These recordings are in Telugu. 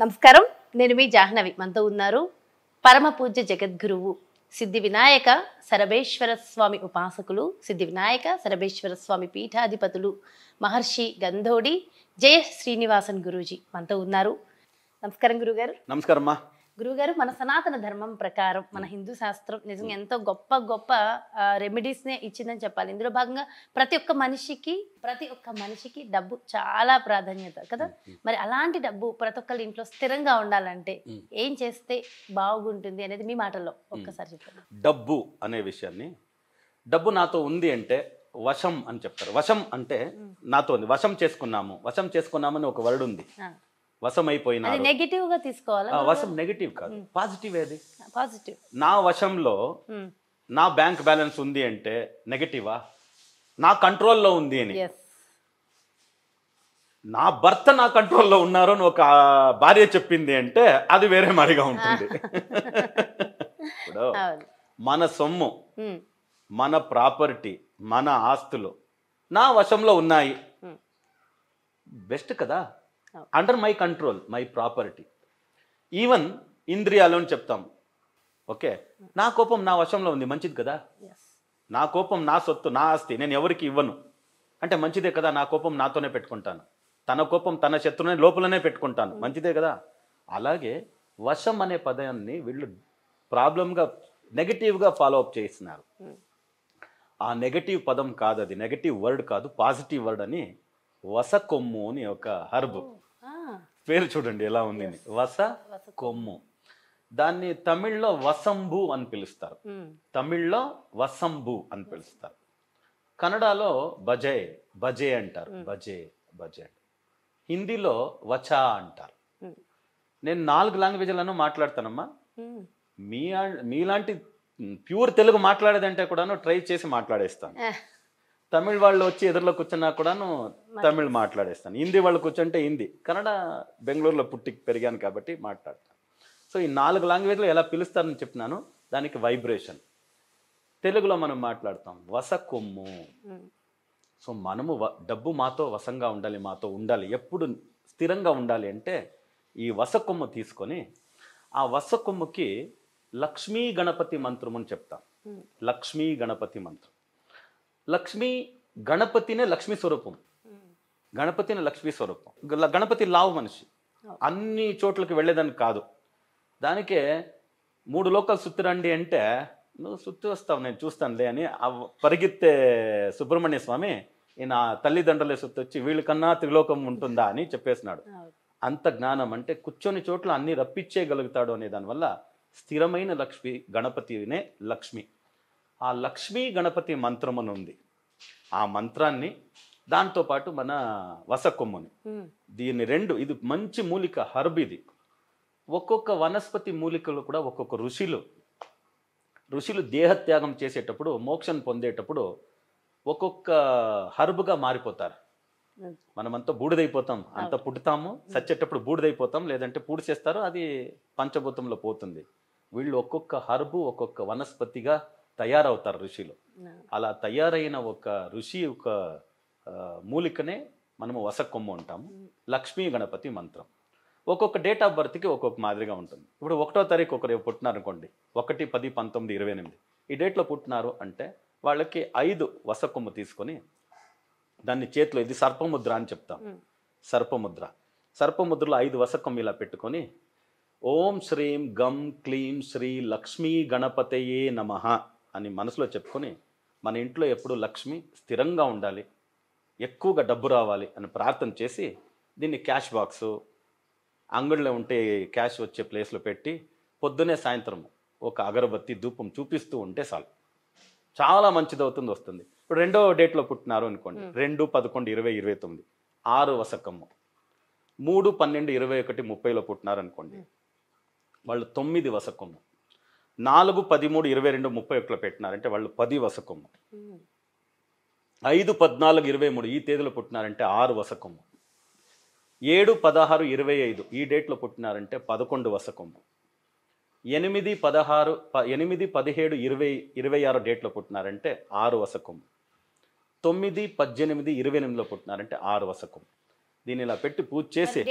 నమస్కారం నేను మీ జాహ్నవి మనతో ఉన్నారు పరమ పూజ్య జగద్గురువు సిద్ధి వినాయక సరభేశ్వర స్వామి ఉపాసకులు సిద్ధి వినాయక సరభేశ్వర స్వామి పీఠాధిపతులు మహర్షి గంధోడి జయ శ్రీనివాసన్ గురూజీ మనతో ఉన్నారు నమస్కారం గురుగారు నమస్కారం గురువుగారు మన సనాతన ధర్మం ప్రకారం మన హిందూ శాస్త్రం నిజంగా ఎంతో గొప్ప గొప్ప రెమెడీస్నే ఇచ్చిందని చెప్పాలి ఇందులో భాగంగా ప్రతి ఒక్క మనిషికి ప్రతి ఒక్క మనిషికి డబ్బు చాలా ప్రాధాన్యత కదా మరి అలాంటి డబ్బు ప్రతి ఒక్కళ్ళ ఇంట్లో స్థిరంగా ఉండాలంటే ఏం చేస్తే బాగుంటుంది అనేది మీ మాటల్లో ఒక్కసారి చెప్తాను డబ్బు అనే విషయాన్ని డబ్బు నాతో ఉంది అంటే వశం అని చెప్తారు వశం అంటే నాతో వశం చేసుకున్నాము వశం చేసుకున్నామని ఒక వర్డ్ ఉంది వశమైపోయినా నెగిటివ్ గా తీసుకోవాలి వశం నెగిటివ్ కాదు పాజిటివ్ ఏది పాజిటివ్ నా వశంలో నా బ్యాంక్ బ్యాలెన్స్ ఉంది అంటే నెగిటివా నా కంట్రోల్లో ఉంది అని నా భర్త నా కంట్రోల్లో ఉన్నారు అని ఒక భార్య చెప్పింది అంటే అది వేరే మరిగా ఉంటుంది ఇప్పుడు మన సొమ్ము మన ప్రాపర్టీ మన ఆస్తులు నా వశంలో ఉన్నాయి బెస్ట్ కదా under my control my property even ఇంద్రియాలు అని చెప్తాం ఓకే నా కోపం నా వశంలో ఉంది మంచిది కదా నా కోపం నా సొత్తు నా ఆస్తి నేను ఎవరికి ఇవ్వను అంటే మంచిదే కదా నా కోపం నాతోనే పెట్టుకుంటాను తన కోపం తన శత్రునే లోపలనే పెట్టుకుంటాను మంచిదే కదా అలాగే వశం అనే పదాన్ని వీళ్ళు ప్రాబ్లంగా నెగటివ్గా ఫాలో అప్ చేస్తున్నారు hmm. ఆ నెగటివ్ పదం కాదు అది నెగటివ్ వర్డ్ కాదు పాజిటివ్ వర్డ్ అని వసకొమ్ము అని ఒక హర్బ్ hmm. పేరు చూడండి ఎలా ఉంది వస కొమ్ము దాన్ని తమిళ్లో వసంబు అని పిలుస్తారు తమిళ్లో వసంబు అని పిలుస్తారు కన్నడలో బజే బజే అంటారు బజే బజే హిందీలో వచా అంటారు నేను నాలుగు లాంగ్వేజ్లను మాట్లాడతానమ్మా మీ మీలాంటి ప్యూర్ తెలుగు మాట్లాడేదంటే కూడాను ట్రై చేసి మాట్లాడేస్తాను తమిళ్ వాళ్ళు వచ్చి ఎదురులో కూర్చున్నా కూడాను తమిళ్ మాట్లాడేస్తాను హిందీ వాళ్ళు కూర్చుంటే హిందీ కన్నడ బెంగళూరులో పుట్టి పెరిగాను కాబట్టి మాట్లాడతాను సో ఈ నాలుగు లాంగ్వేజ్లో ఎలా పిలుస్తారని చెప్పినాను దానికి వైబ్రేషన్ తెలుగులో మనం మాట్లాడతాం వస కొమ్ము సో మనము డబ్బు మాతో వసంగా ఉండాలి మాతో ఉండాలి ఎప్పుడు స్థిరంగా ఉండాలి అంటే ఈ వస కొమ్ము తీసుకొని ఆ వస కొమ్ముకి లక్ష్మీ గణపతి మంత్రం అని చెప్తాం లక్ష్మీ గణపతి మంత్రం లక్ష్మి గణపతినే లక్ష్మీ స్వరూపం గణపతినే లక్ష్మీ స్వరూపం గణపతి లావు మనిషి అన్ని చోట్లకి వెళ్ళేదానికి కాదు దానికే మూడు లోకాలు రండి అంటే నువ్వు సుత్తి వస్తావు నేను చూస్తానులే అని పరిగెత్తే సుబ్రహ్మణ్య స్వామి ఈయన తల్లిదండ్రులే సుత్తి వచ్చి వీళ్ళకన్నా త్రిలోకం ఉంటుందా అని చెప్పేసినాడు అంత జ్ఞానం అంటే కూర్చొని చోట్ల అన్ని రప్పించేయగలుగుతాడు అనే దానివల్ల స్థిరమైన లక్ష్మి గణపతినే లక్ష్మి ఆ లక్ష్మీ గణపతి మంత్రం అని ఉంది ఆ మంత్రాన్ని దాంతో పాటు మన వసకొమ్మని దీని రెండు ఇది మంచి మూలిక హర్బ్ ఇది ఒక్కొక్క వనస్పతి మూలికలు కూడా ఒక్కొక్క ఋషులు ఋషులు దేహత్యాగం చేసేటప్పుడు మోక్షం పొందేటప్పుడు ఒక్కొక్క హర్బ్గా మారిపోతారు మనమంతా బూడిదైపోతాం అంత పుడతాము చచ్చేటప్పుడు బూడిదైపోతాం లేదంటే పూడిచేస్తారు అది పంచభూతంలో పోతుంది వీళ్ళు ఒక్కొక్క హర్బు ఒక్కొక్క వనస్పతిగా తయారవుతారు ఋషిలో అలా తయారైన ఒక ఋషి ఒక మూలికనే మనము వసకొమ్మ ఉంటాము లక్ష్మీ గణపతి మంత్రం ఒక్కొక్క డేట్ ఆఫ్ బర్త్కి ఒక్కొక్క మాదిరిగా ఉంటుంది ఇప్పుడు ఒకటో తారీఖు ఒకరు పుట్టినారు అనుకోండి ఒకటి పది పంతొమ్మిది ఇరవై ఎనిమిది ఈ డేట్లో పుట్టినారు అంటే వాళ్ళకి ఐదు వసకొమ్మ తీసుకొని దాన్ని చేతిలో ఇది సర్పముద్ర అని చెప్తాం సర్పముద్ర సర్పముద్రలో ఐదు వసకొమ్మ ఇలా పెట్టుకొని ఓం శ్రీం గం క్లీం శ్రీ లక్ష్మీ గణపతయే నమ అని మనసులో చెప్పుకొని మన ఇంట్లో ఎప్పుడు లక్ష్మి స్థిరంగా ఉండాలి ఎక్కువగా డబ్బు రావాలి అని ప్రార్థన చేసి దీన్ని క్యాష్ బాక్స్ అంగడిలో ఉంటే క్యాష్ వచ్చే ప్లేస్లో పెట్టి పొద్దునే సాయంత్రం ఒక అగరబత్తి ధూపం చూపిస్తూ ఉంటే చాలు చాలా మంచిది అవుతుంది వస్తుంది ఇప్పుడు రెండో డేట్లో పుట్టినారు అనుకోండి రెండు పదకొండు ఇరవై ఇరవై తొమ్మిది ఆరు వసకమ్ము మూడు పన్నెండు ఇరవై ఒకటి ముప్పైలో పుట్టినారు అనుకోండి వాళ్ళు తొమ్మిది వసకమ్ము నాలుగు పదిమూడు ఇరవై రెండు ముప్పై ఒకటిలో పెట్టినారంటే వాళ్ళు పది వసకొమ్ము ఐదు పద్నాలుగు ఇరవై మూడు ఈ తేదీలో పుట్టినారంటే ఆరు వసకొమ్ము ఏడు పదహారు ఇరవై ఐదు ఈ డేట్లో పుట్టినారంటే పదకొండు వసకొమ్ము ఎనిమిది పదహారు ప ఎనిమిది పదిహేడు ఇరవై ఇరవై ఆరు డేట్లో పుట్టినారంటే ఆరు వసకొమ్ము తొమ్మిది పద్దెనిమిది ఇరవై ఎనిమిదిలో పుట్టినారంటే ఆరు వసకం దీన్ని ఇలా పెట్టి పూజ చేసి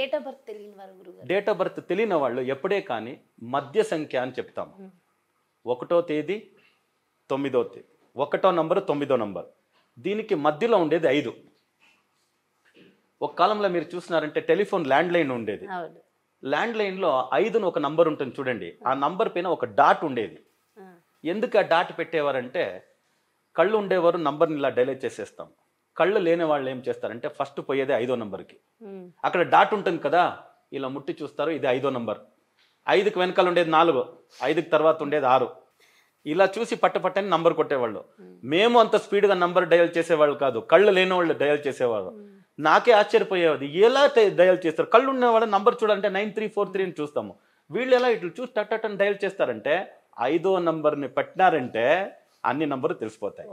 డేట్ ఆఫ్ బర్త్ తెలియని వాళ్ళు ఎప్పుడే కానీ మధ్య సంఖ్య అని చెప్తాము ఒకటో తేదీ తొమ్మిదో తేదీ ఒకటో నంబర్ తొమ్మిదో నంబర్ దీనికి మధ్యలో ఉండేది ఐదు ఒక కాలంలో మీరు చూసినారంటే టెలిఫోన్ ల్యాండ్ లైన్ ఉండేది ల్యాండ్ లైన్లో ఐదును ఒక నంబర్ ఉంటుంది చూడండి ఆ నంబర్ పైన ఒక డాట్ ఉండేది ఎందుకు ఆ డాట్ పెట్టేవారంటే కళ్ళు ఉండేవారు నంబర్ని ఇలా డైలైట్ చేసేస్తాం కళ్ళు లేని వాళ్ళు ఏం చేస్తారంటే ఫస్ట్ పోయేది ఐదో నంబర్కి అక్కడ డాట్ ఉంటుంది కదా ఇలా ముట్టి చూస్తారు ఇది ఐదో నంబర్ ఐదుకు వెనకాల ఉండేది నాలుగు ఐదుకు తర్వాత ఉండేది ఆరు ఇలా చూసి పట్టపట్టని నంబర్ కొట్టేవాళ్ళు మేము అంత స్పీడ్గా నంబర్ డయల్ చేసేవాళ్ళు కాదు కళ్ళు లేని వాళ్ళు డయల్ చేసేవాళ్ళు నాకే ఆశ్చర్యపోయేది ఎలా డయల్ చేస్తారు కళ్ళు ఉన్నవాళ్ళ నంబర్ చూడాలంటే నైన్ త్రీ ఫోర్ త్రీ అని చూస్తాము వీళ్ళు ఎలా ఇట్లు చూసి టట్ డయల్ చేస్తారంటే ఐదో నంబర్ని పెట్టినారంటే అన్ని నంబర్లు తెలిసిపోతాయి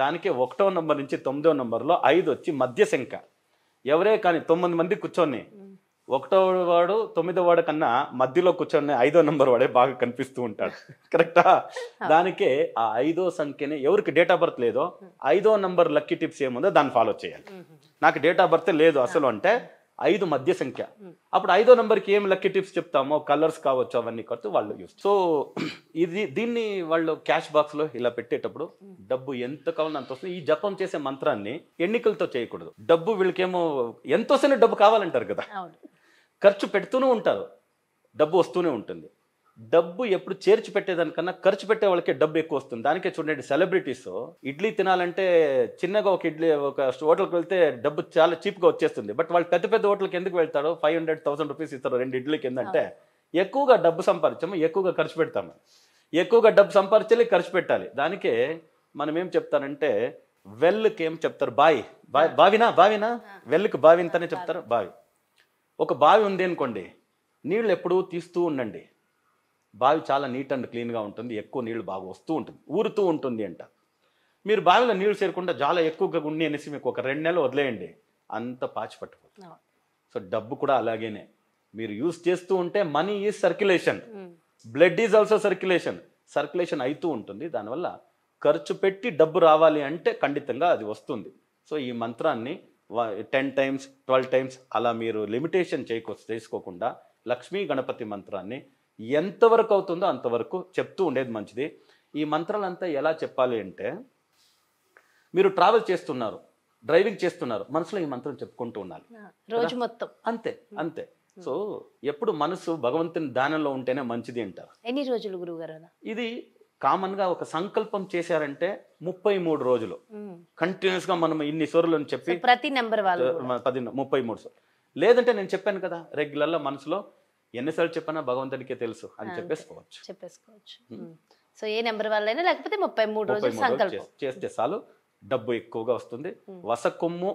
దానికి ఒకటో నంబర్ నుంచి తొమ్మిదో నంబర్లో ఐదు వచ్చి మధ్య సంఖ్య ఎవరే కానీ తొమ్మిది మంది కూర్చొని ఒకటో వాడు తొమ్మిదో వాడు కన్నా మధ్యలో కూర్చొని ఐదో నంబర్ వాడే బాగా కనిపిస్తూ ఉంటాడు కరెక్టా దానికే ఆ ఐదో సంఖ్యని ఎవరికి డేట్ ఆఫ్ బర్త్ లేదో hmm. ఐదో నంబర్ లక్కీ టిప్స్ ఏముందో దాన్ని ఫాలో చేయాలి నాకు డేట్ ఆఫ్ బర్త్ లేదు అసలు అంటే ఐదు మధ్య సంఖ్య అప్పుడు ఐదో నెంబర్కి ఏం లక్కీ టిప్స్ చెప్తామో కలర్స్ కావచ్చు అవన్నీ కడుతూ వాళ్ళు యూస్ సో ఇది దీన్ని వాళ్ళు క్యాష్ బాక్స్లో ఇలా పెట్టేటప్పుడు డబ్బు ఎంత కావాలని అంత వస్తుంది ఈ జపం చేసే మంత్రాన్ని ఎన్నికలతో చేయకూడదు డబ్బు వీళ్ళకేమో ఎంత వస్తేనే డబ్బు కావాలంటారు కదా ఖర్చు పెడుతూనే ఉంటారు డబ్బు వస్తూనే ఉంటుంది డబ్బు ఎప్పుడు చేర్చి పెట్టేదానికన్నా ఖర్చు పెట్టే వాళ్ళకి డబ్బు ఎక్కువ వస్తుంది దానికే చూడండి సెలబ్రిటీస్ ఇడ్లీ తినాలంటే చిన్నగా ఒక ఇడ్లీ ఒక హోటల్కి వెళ్తే డబ్బు చాలా చీప్గా వచ్చేస్తుంది బట్ వాళ్ళు పెద్ద పెద్ద హోటల్కి ఎందుకు వెళ్తారు ఫైవ్ హండ్రెడ్ థౌసండ్ రూపీస్ ఇస్తారు రెండు ఇడ్లీకి ఏంటంటే ఎక్కువగా డబ్బు సంపాదించాము ఎక్కువగా ఖర్చు పెడతాము ఎక్కువగా డబ్బు సంపాదించాలి ఖర్చు పెట్టాలి దానికే మనం ఏం చెప్తానంటే వెల్కి ఏం చెప్తారు బావి బావి బావినా బావినా వెల్కి బావి ఇంతనే చెప్తారు బావి ఒక బావి ఉంది అనుకోండి నీళ్ళు ఎప్పుడూ తీస్తూ ఉండండి బావి చాలా నీట్ అండ్ క్లీన్గా ఉంటుంది ఎక్కువ నీళ్లు బాగా వస్తూ ఉంటుంది ఊరుతూ ఉంటుంది అంట మీరు బావిలో నీళ్లు చేరకుండా చాలా ఎక్కువగా ఉండి అనేసి మీకు ఒక రెండు నెలలు వదిలేయండి అంత పాచి పట్టుకోదు సో డబ్బు కూడా అలాగేనే మీరు యూస్ చేస్తూ ఉంటే money is circulation blood is also circulation circulation అవుతూ ఉంటుంది దానివల్ల ఖర్చు పెట్టి డబ్బు రావాలి అంటే ఖండితంగా అది వస్తుంది సో ఈ మంత్రాన్ని టెన్ టైమ్స్ ట్వెల్వ్ టైమ్స్ అలా మీరు లిమిటేషన్ చేసుకోకుండా లక్ష్మీ గణపతి మంత్రాన్ని ఎంతవరకు అవుతుందో అంతవరకు చెప్తూ ఉండేది మంచిది ఈ మంత్రాలంతా ఎలా చెప్పాలి అంటే మీరు ట్రావెల్ చేస్తున్నారు డ్రైవింగ్ చేస్తున్నారు మనసులో ఈ మంత్రం చెప్పుకుంటూ ఉండాలి రోజు మొత్తం అంతే అంతే సో ఎప్పుడు మనసు భగవంతుని దానంలో ఉంటేనే మంచిది అంటారు ఎన్ని రోజులు గారు ఇది కామన్గా ఒక సంకల్పం చేశారంటే ముప్పై మూడు రోజులు కంటిన్యూస్ గా మనం ఇన్ని సోర్లు అని చెప్పి ప్రతి నెంబర్ వాళ్ళు పది ముప్పై మూడు సోర్లు లేదంటే నేను చెప్పాను కదా రెగ్యులర్లో మనసులో ఎన్నిసార్లు చెప్పినా భగవంతునికే తెలుసు అని చెప్పేసుకోవచ్చు చెప్పేసుకోవచ్చు సో ఏ నెంబర్ వల్ల లేకపోతే ముప్పై మూడు రోజులు చేస్తే చాలు డబ్బు ఎక్కువగా వస్తుంది కొమ్ము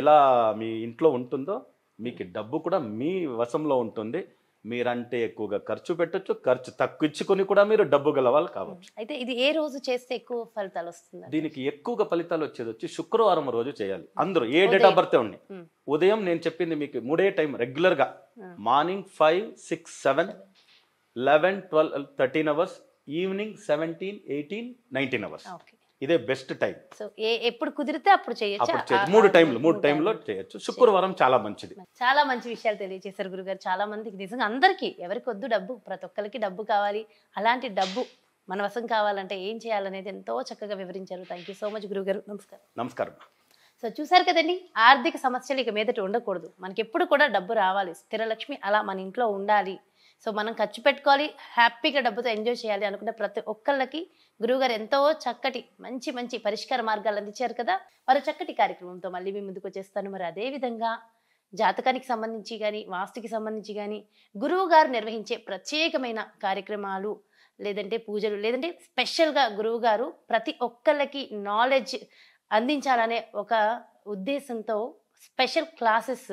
ఎలా మీ ఇంట్లో ఉంటుందో మీకు డబ్బు కూడా మీ వశంలో ఉంటుంది మీరంటే ఎక్కువగా ఖర్చు పెట్టచ్చు ఖర్చు తక్కువ కూడా మీరు డబ్బు గల కావచ్చు అయితే ఇది ఏ రోజు చేస్తే ఎక్కువ ఫలితాలు వస్తుంది దీనికి ఎక్కువగా ఫలితాలు వచ్చేది వచ్చి శుక్రవారం రోజు చేయాలి అందరూ ఏ డేట్ ఆఫ్ బర్త్ ఉండి ఉదయం నేను చెప్పింది మీకు మూడే టైం రెగ్యులర్గా morning five six seven eleven twelve thirteen hours evening seventeen eighteen nineteen hours ఇదే బెస్ట్ టైం సో ఎప్పుడు కుదిరితే అప్పుడు చేయొచ్చు మూడు టైంలు మూడు టైంలో చేయొచ్చు శుక్రవారం చాలా మంచిది చాలా మంచి విషయాలు తెలియజేశారు గురుగారు చాలా మందికి నిజంగా అందరికీ ఎవరికి వద్దు డబ్బు ప్రతి ఒక్కరికి డబ్బు కావాలి అలాంటి డబ్బు మన వశం కావాలంటే ఏం చేయాలనేది ఎంతో చక్కగా వివరించారు థ్యాంక్ యూ సో మచ్ గురుగారు నమస్కారం నమస్కారం సో చూసారు కదండి ఆర్థిక సమస్యలు ఇక మీదట ఉండకూడదు మనకి ఎప్పుడు కూడా డబ్బు రావాలి స్థిరలక్ష్మి అలా మన ఇంట్లో ఉండాలి సో మనం ఖర్చు పెట్టుకోవాలి హ్యాపీగా డబ్బుతో ఎంజాయ్ చేయాలి అనుకునే ప్రతి ఒక్కళ్ళకి గురువుగారు ఎంతో చక్కటి మంచి మంచి పరిష్కార మార్గాలు అందించారు కదా మరో చక్కటి కార్యక్రమంతో మళ్ళీ మీ ముందుకు వచ్చేస్తాను మరి అదేవిధంగా జాతకానికి సంబంధించి కానీ వాస్తుకి సంబంధించి కానీ గురువు గారు నిర్వహించే ప్రత్యేకమైన కార్యక్రమాలు లేదంటే పూజలు లేదంటే స్పెషల్గా గురువు గారు ప్రతి ఒక్కళ్ళకి నాలెడ్జ్ అందించాలనే ఒక ఉద్దేశంతో స్పెషల్ క్లాసెస్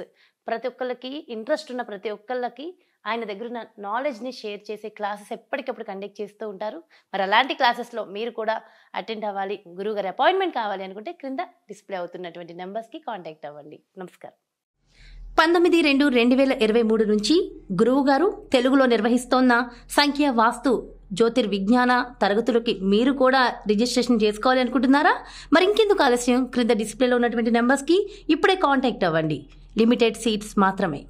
ప్రతి ఒక్కళ్ళకి ఇంట్రెస్ట్ ఉన్న ప్రతి ఒక్కళ్ళకి ఆయన దగ్గర ఉన్న నాలెడ్జ్ని షేర్ చేసే క్లాసెస్ ఎప్పటికప్పుడు కండక్ట్ చేస్తూ ఉంటారు మరి అలాంటి క్లాసెస్లో మీరు కూడా అటెండ్ అవ్వాలి గురువుగారి అపాయింట్మెంట్ కావాలి అనుకుంటే క్రింద డిస్ప్లే అవుతున్నటువంటి నెంబర్స్కి కాంటాక్ట్ అవ్వండి నమస్కారం పంతొమ్మిది రెండు రెండు వేల ఇరవై మూడు నుంచి గురువుగారు తెలుగులో నిర్వహిస్తోన్న సంఖ్య వాస్తు జ్యోతిర్విజ్ఞాన తరగతులకి మీరు కూడా రిజిస్ట్రేషన్ చేసుకోవాలి అనుకుంటున్నారా మరి ఇంకెందుకు ఆలస్యం క్రింద డిస్ప్లేలో ఉన్నటువంటి నెంబర్స్కి ఇప్పుడే కాంటాక్ట్ అవ్వండి లిమిటెడ్ సీట్స్ మాత్రమే